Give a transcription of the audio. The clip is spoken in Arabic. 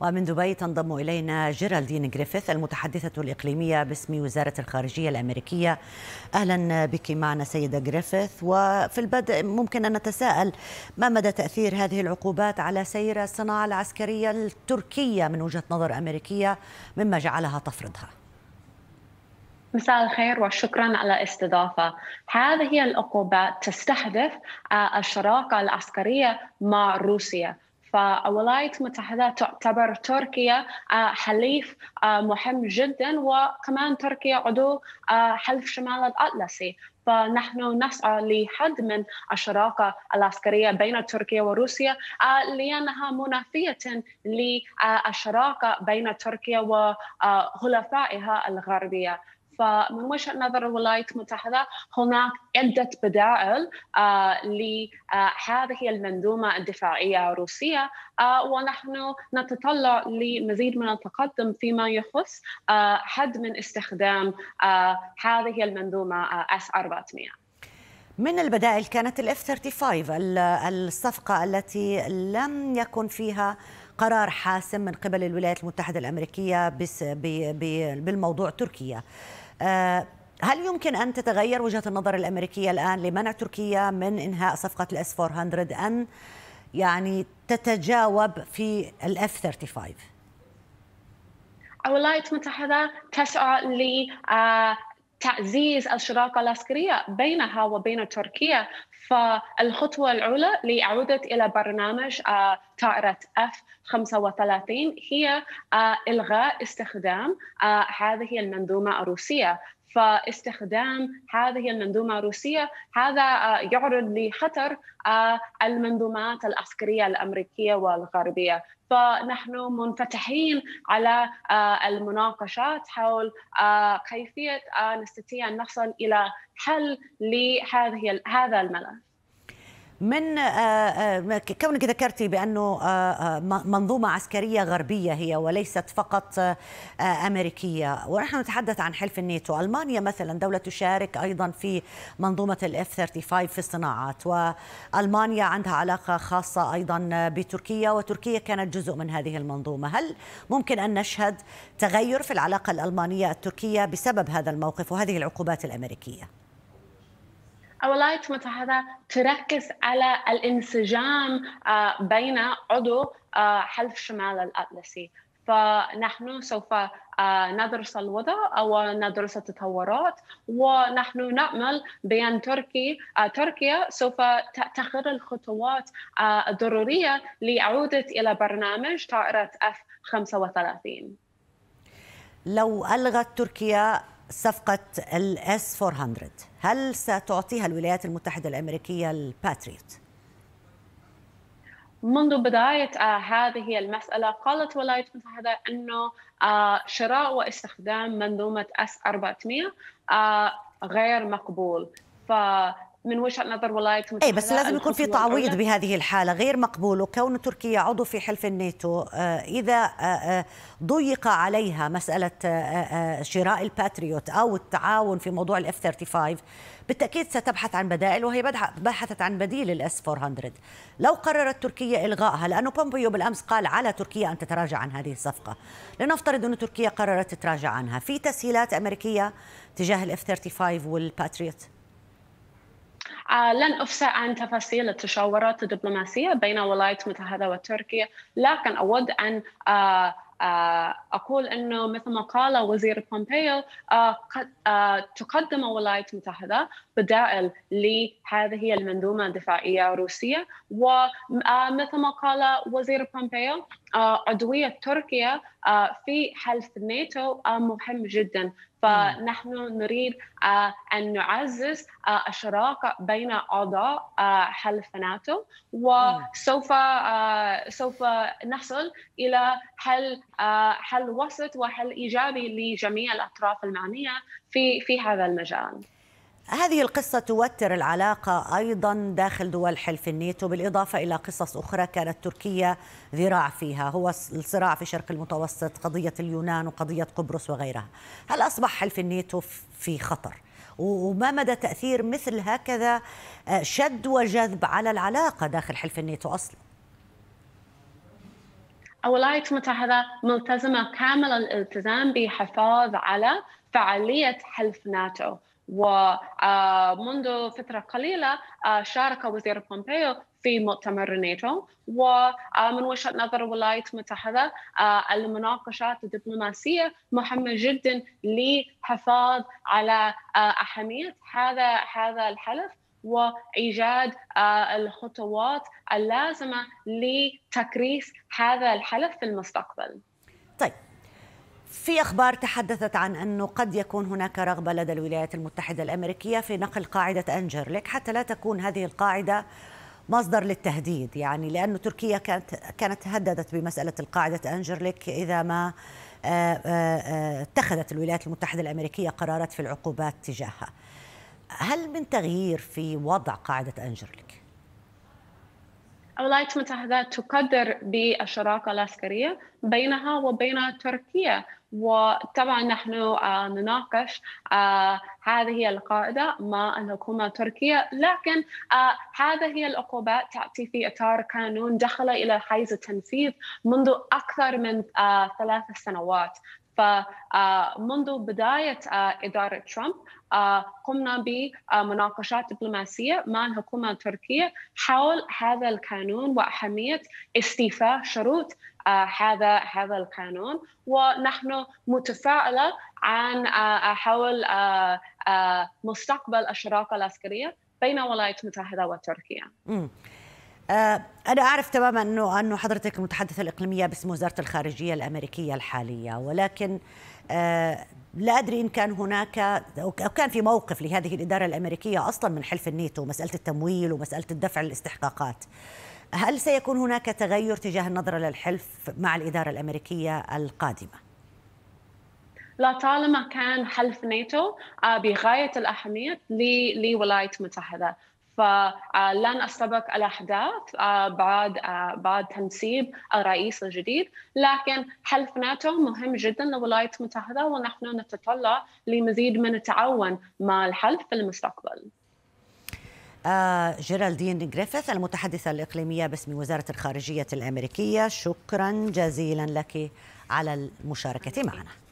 ومن دبي تنضم إلينا جيرالدين جريفيث المتحدثة الإقليمية باسم وزارة الخارجية الأمريكية أهلا بك معنا سيدة جريفيث وفي البدء ممكن أن نتساءل ما مدى تأثير هذه العقوبات على سير الصناعة العسكرية التركية من وجهة نظر أمريكية مما جعلها تفرضها مساء الخير وشكرا على الاستضافة هذه العقوبات تستهدف الشراكة العسكرية مع روسيا فالولايات المتحدة تعتبر تركيا آه، حليف آه، مهم جدا وكمان تركيا عضو آه، حلف شمال الأطلسي فنحن نسعى لحد من الشراكة العسكرية بين تركيا وروسيا لأنها منافية للشراكة بين تركيا وحلفائها الغربية فمن وجهه نظر الولايات المتحده هناك عده بدائل آه، لهذه آه، المنظومه الدفاعيه الروسيه آه، ونحن نتطلع لمزيد من التقدم فيما يخص حد من استخدام هذه المنظومه اس 400 من البدائل كانت الاف 35 الصفقه التي لم يكن فيها قرار حاسم من قبل الولايات المتحده الامريكيه بالموضوع تركيا آه، هل يمكن أن تتغير وجهة النظر الأمريكية الآن لمنع تركيا من إنهاء صفقة الأس 400 أن يعني تتجاوب في الأف 35 الولايات المتحدة تسعى ل تعزيز الشراكة العسكرية بينها وبين تركيا فالخطوة الأولى لعودة إلى برنامج آه، طائرة F 35 هي آه، إلغاء استخدام آه، هذه المنظومة الروسية فاستخدام هذه المنظومة الروسية هذا يعرض لخطر المنظومات العسكرية الأمريكية والغربية فنحن منفتحين على المناقشات حول كيفية نستطيع أن نصل إلى حل لهذه هذا الملف من آه، آه، كونك ذكرتي بانه آه، منظومه عسكريه غربيه هي وليست فقط امريكيه ونحن نتحدث عن حلف الناتو المانيا مثلا دوله تشارك ايضا في منظومه الاف 35 في الصناعات والمانيا عندها علاقه خاصه ايضا بتركيا وتركيا كانت جزء من هذه المنظومه هل ممكن ان نشهد تغير في العلاقه الالمانيه التركيه بسبب هذا الموقف وهذه العقوبات الامريكيه الولايات المتحده تركز على الانسجام آه، بين عضو آه، حلف شمال الأطلسي فنحن سوف آه، ندرس الوضع وندرس التطورات ونحن نأمل بأن تركي تركيا سوف تتخذ الخطوات الضرورية لعودة إلى برنامج طائرة F 35 لو ألغت تركيا صفقة الاس 400 هل ستعطيها الولايات المتحدة الأمريكية الباتريوت؟ منذ بداية آه هذه المسألة قالت الولايات المتحدة أنه آه شراء واستخدام منظومة S 400 آه غير مقبول ف من وجهه نظر ولايه المتحده اي بس لازم يكون في تعويض بهذه الحاله غير مقبول وكون تركيا عضو في حلف الناتو آه، اذا آه، آه، ضيق عليها مساله شراء الباتريوت او التعاون في موضوع الاف 35 بالتاكيد ستبحث عن بدائل وهي بحثت عن بديل الاس 400 لو قررت تركيا الغائها لانه بومبيو بالامس قال على تركيا ان تتراجع عن هذه الصفقه لنفترض ان تركيا قررت تتراجع عنها في تسهيلات امريكيه تجاه الاف 35 والباتريوت آه، لن أفسع عن تفاصيل التشاورات الدبلوماسية بين الولايات المتحدة وتركيا لكن أود أن آه، آه، أقول أنه مثل ما قال وزير بومبيو تقدم الولايات المتحدة بدائل لهذه المنظومة الدفاعية الروسية ومثل ما قال وزير بومبيو آه، عضوية تركيا آه، في حلف ناتو آه، مهم جدا فنحن نريد أن نعزز الشراكة بين أعضاء حلف ناتو وسوف سوف نصل إلى حل حل وسط وحل إيجابي لجميع الأطراف المعنية في في هذا المجال. هذه القصة توتر العلاقة أيضا داخل دول حلف الناتو بالإضافة إلى قصص أخرى كانت تركيا ذراع فيها هو الصراع في شرق المتوسط قضية اليونان وقضية قبرص وغيرها هل أصبح حلف الناتو في خطر؟ وما مدى تأثير مثل هكذا آه، شد وجذب على العلاقة داخل حلف الناتو أصلا؟ الولايات المتحدة ملتزمة كامل الالتزام بحفاظ على فعالية حلف ناتو ومنذ فترة قليلة شارك وزير بومبيو في مؤتمر ناتو ومن وجهة نظر الولايات المتحدة المناقشات الدبلوماسية مهمة جدا للحفاظ على أهمية هذا هذا الحلف وايجاد الخطوات اللازمه لتكريس هذا الحلف في المستقبل. طيب في أخبار تحدثت عن أنه قد يكون هناك رغبة لدى الولايات المتحدة الأمريكية في نقل قاعدة انجرليك حتى لا تكون هذه القاعدة مصدر للتهديد يعني لأن تركيا كانت كانت هددت بمسألة القاعدة انجرليك إذا ما آه، آه، آه، اتخذت الولايات المتحدة الأمريكية قرارات في العقوبات تجاهها هل من تغيير في وضع قاعدة انجرليك الولايات المتحدة تقدر بالشراكة العسكرية بينها وبين تركيا وطبعا نحن آه، نناقش آه، هذه القاعدة مع الحكومة التركية لكن آه، هذه العقوبات تأتي في إطار قانون دخل إلى حيز التنفيذ منذ أكثر من ثلاث سنوات فمنذ بداية إدارة ترامب قمنا بمناقشات دبلوماسية مع الحكومة التركية حول هذا القانون وأهمية استيفاء شروط آه، هذا هذا القانون ونحن متفائله عن آه، آه، حول مستقبل الشراكه العسكريه بين الولايات المتحده وتركيا. أنا أعرف تماما أنه أنه حضرتك المتحدثة الإقليمية باسم وزارة الخارجية الأمريكية الحالية ولكن لا أدري إن كان هناك أو كان في موقف لهذه الإدارة الأمريكية أصلا من حلف الناتو مسألة التمويل ومسألة الدفع الاستحقاقات. هل سيكون هناك تغير تجاه النظرة للحلف مع الإدارة الأمريكية القادمة؟ لطالما كان حلف ناتو آه، بغاية الأهمية للولايات المتحدة فلن آه، استبق الاحداث آه، بعد بعد تنسيب الرئيس الجديد لكن حلف ناتو مهم جدا للولايات المتحده ونحن نتطلع لمزيد من التعاون مع الحلف في المستقبل جيرالدين جريفيث المتحدثة الإقليمية باسم وزارة الخارجية الأمريكية شكرا جزيلا لك على المشاركة معنا